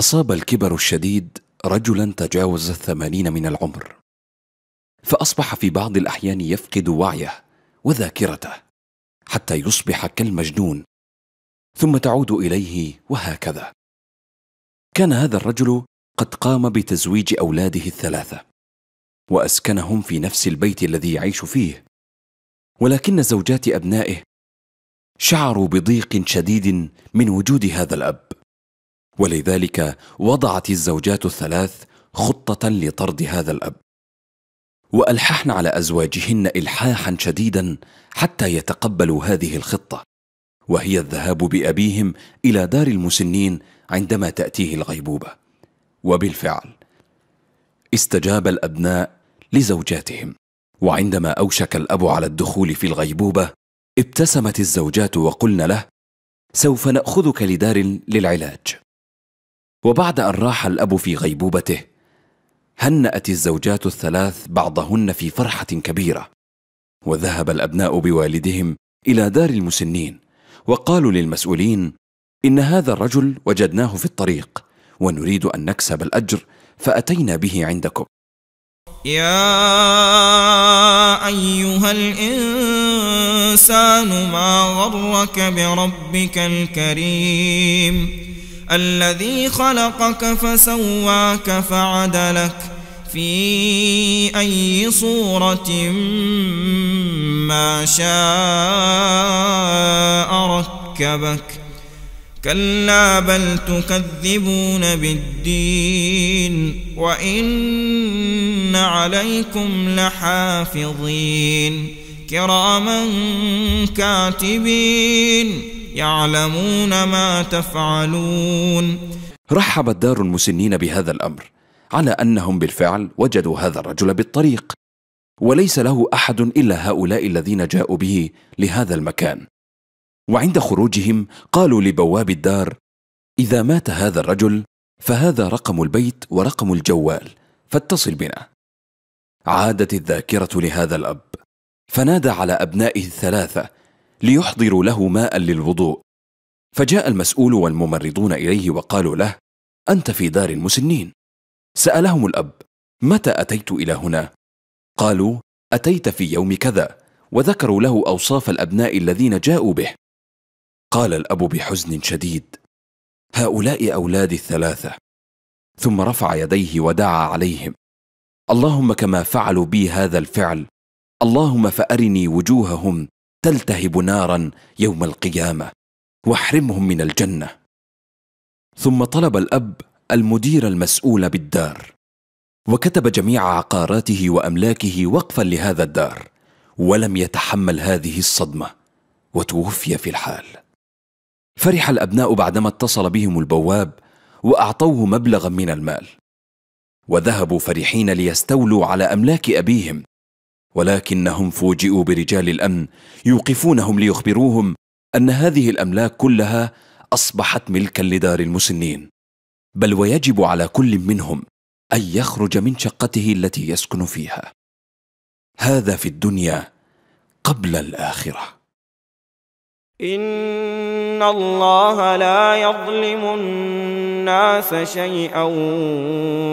أصاب الكبر الشديد رجلا تجاوز الثمانين من العمر فأصبح في بعض الأحيان يفقد وعيه وذاكرته حتى يصبح كالمجنون ثم تعود إليه وهكذا كان هذا الرجل قد قام بتزويج أولاده الثلاثة وأسكنهم في نفس البيت الذي يعيش فيه ولكن زوجات أبنائه شعروا بضيق شديد من وجود هذا الأب ولذلك وضعت الزوجات الثلاث خطه لطرد هذا الاب والححن على ازواجهن الحاحا شديدا حتى يتقبلوا هذه الخطه وهي الذهاب بابيهم الى دار المسنين عندما تاتيه الغيبوبه وبالفعل استجاب الابناء لزوجاتهم وعندما اوشك الاب على الدخول في الغيبوبه ابتسمت الزوجات وقلن له سوف ناخذك لدار للعلاج وبعد أن راح الأب في غيبوبته هنأت الزوجات الثلاث بعضهن في فرحة كبيرة وذهب الأبناء بوالدهم إلى دار المسنين وقالوا للمسؤولين إن هذا الرجل وجدناه في الطريق ونريد أن نكسب الأجر فأتينا به عندكم يا أيها الإنسان ما غرك بربك الكريم الذي خلقك فسواك فعدلك في أي صورة ما شاء ركبك كلا بل تكذبون بالدين وإن عليكم لحافظين كراما كاتبين يعلمون ما تفعلون رحبت دار المسنين بهذا الأمر على أنهم بالفعل وجدوا هذا الرجل بالطريق وليس له أحد إلا هؤلاء الذين جاءوا به لهذا المكان وعند خروجهم قالوا لبواب الدار إذا مات هذا الرجل فهذا رقم البيت ورقم الجوال فاتصل بنا عادت الذاكرة لهذا الأب فنادى على أبنائه الثلاثة ليحضروا له ماء للوضوء فجاء المسؤول والممرضون اليه وقالوا له انت في دار المسنين سالهم الاب متى اتيت الى هنا قالوا اتيت في يوم كذا وذكروا له اوصاف الابناء الذين جاءوا به قال الاب بحزن شديد هؤلاء اولادي الثلاثه ثم رفع يديه ودعا عليهم اللهم كما فعلوا بي هذا الفعل اللهم فارني وجوههم تلتهب نارا يوم القيامه واحرمهم من الجنه ثم طلب الاب المدير المسؤول بالدار وكتب جميع عقاراته واملاكه وقفا لهذا الدار ولم يتحمل هذه الصدمه وتوفي في الحال فرح الابناء بعدما اتصل بهم البواب واعطوه مبلغا من المال وذهبوا فرحين ليستولوا على املاك ابيهم ولكنهم فوجئوا برجال الأمن يوقفونهم ليخبروهم أن هذه الأملاك كلها أصبحت ملكا لدار المسنين بل ويجب على كل منهم أن يخرج من شقته التي يسكن فيها هذا في الدنيا قبل الآخرة إن الله لا يظلم الناس شيئا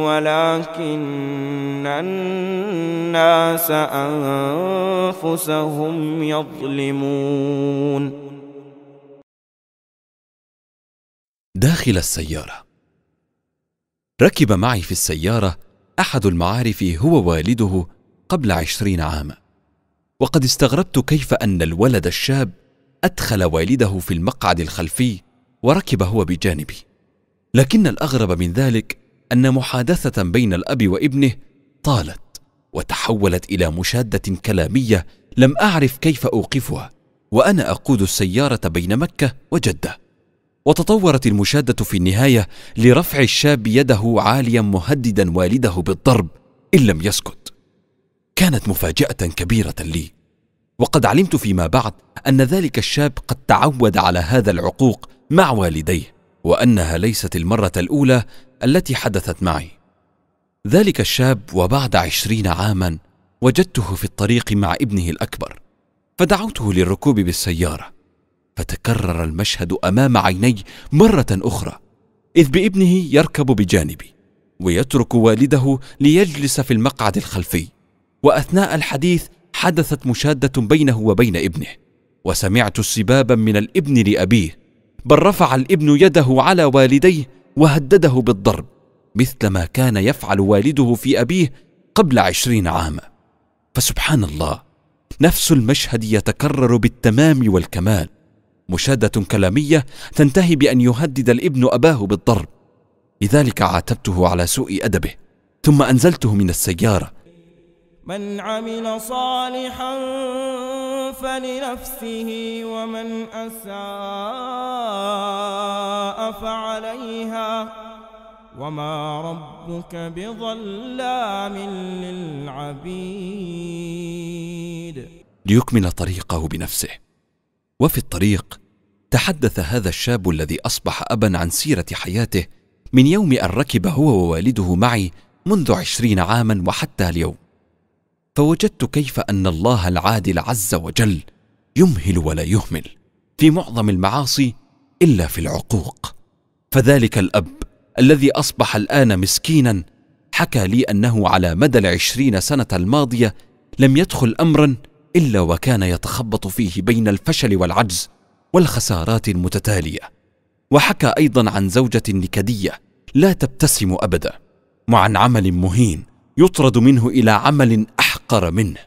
ولكن الناس أنفسهم يظلمون داخل السيارة ركب معي في السيارة أحد المعارف هو والده قبل عشرين عاما وقد استغربت كيف أن الولد الشاب أدخل والده في المقعد الخلفي وركب هو بجانبي لكن الأغرب من ذلك أن محادثة بين الأب وابنه طالت وتحولت إلى مشادة كلامية لم أعرف كيف أوقفها وأنا أقود السيارة بين مكة وجدة وتطورت المشادة في النهاية لرفع الشاب يده عاليا مهددا والده بالضرب إن لم يسكت كانت مفاجأة كبيرة لي وقد علمت فيما بعد ان ذلك الشاب قد تعود على هذا العقوق مع والديه وانها ليست المره الاولى التي حدثت معي ذلك الشاب وبعد عشرين عاما وجدته في الطريق مع ابنه الاكبر فدعوته للركوب بالسياره فتكرر المشهد امام عيني مره اخرى اذ بابنه يركب بجانبي ويترك والده ليجلس في المقعد الخلفي واثناء الحديث حدثت مشاده بينه وبين ابنه وسمعت سبابا من الابن لابيه بل رفع الابن يده على والديه وهدده بالضرب مثل ما كان يفعل والده في ابيه قبل عشرين عاما فسبحان الله نفس المشهد يتكرر بالتمام والكمال مشاده كلاميه تنتهي بان يهدد الابن اباه بالضرب لذلك عاتبته على سوء ادبه ثم انزلته من السياره من عمل صالحا فلنفسه ومن أساء فعليها وما ربك بظلام للعبيد ليكمل طريقه بنفسه وفي الطريق تحدث هذا الشاب الذي أصبح أبا عن سيرة حياته من يوم أن ركب هو ووالده معي منذ عشرين عاما وحتى اليوم فوجدت كيف ان الله العادل عز وجل يمهل ولا يهمل في معظم المعاصي الا في العقوق فذلك الاب الذي اصبح الان مسكينا حكى لي انه على مدى العشرين سنه الماضيه لم يدخل امرا الا وكان يتخبط فيه بين الفشل والعجز والخسارات المتتاليه وحكى ايضا عن زوجه نكديه لا تبتسم ابدا وعن عمل مهين يطرد منه الى عمل احقر منه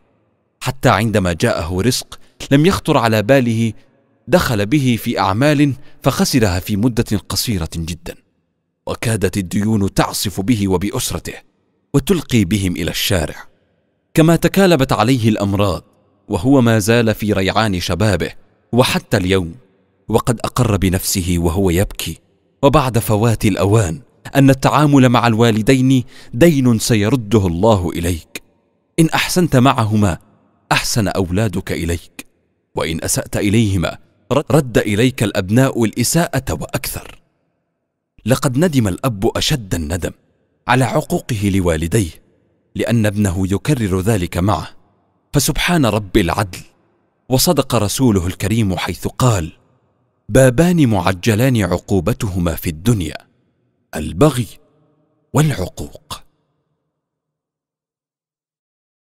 حتى عندما جاءه رزق لم يخطر على باله دخل به في اعمال فخسرها في مده قصيره جدا وكادت الديون تعصف به وباسرته وتلقي بهم الى الشارع كما تكالبت عليه الامراض وهو ما زال في ريعان شبابه وحتى اليوم وقد اقر بنفسه وهو يبكي وبعد فوات الاوان ان التعامل مع الوالدين دين سيرده الله اليك ان احسنت معهما احسن اولادك اليك وان اسات اليهما رد اليك الابناء الاساءه واكثر لقد ندم الاب اشد الندم على عقوقه لوالديه لان ابنه يكرر ذلك معه فسبحان رب العدل وصدق رسوله الكريم حيث قال بابان معجلان عقوبتهما في الدنيا البغي والعقوق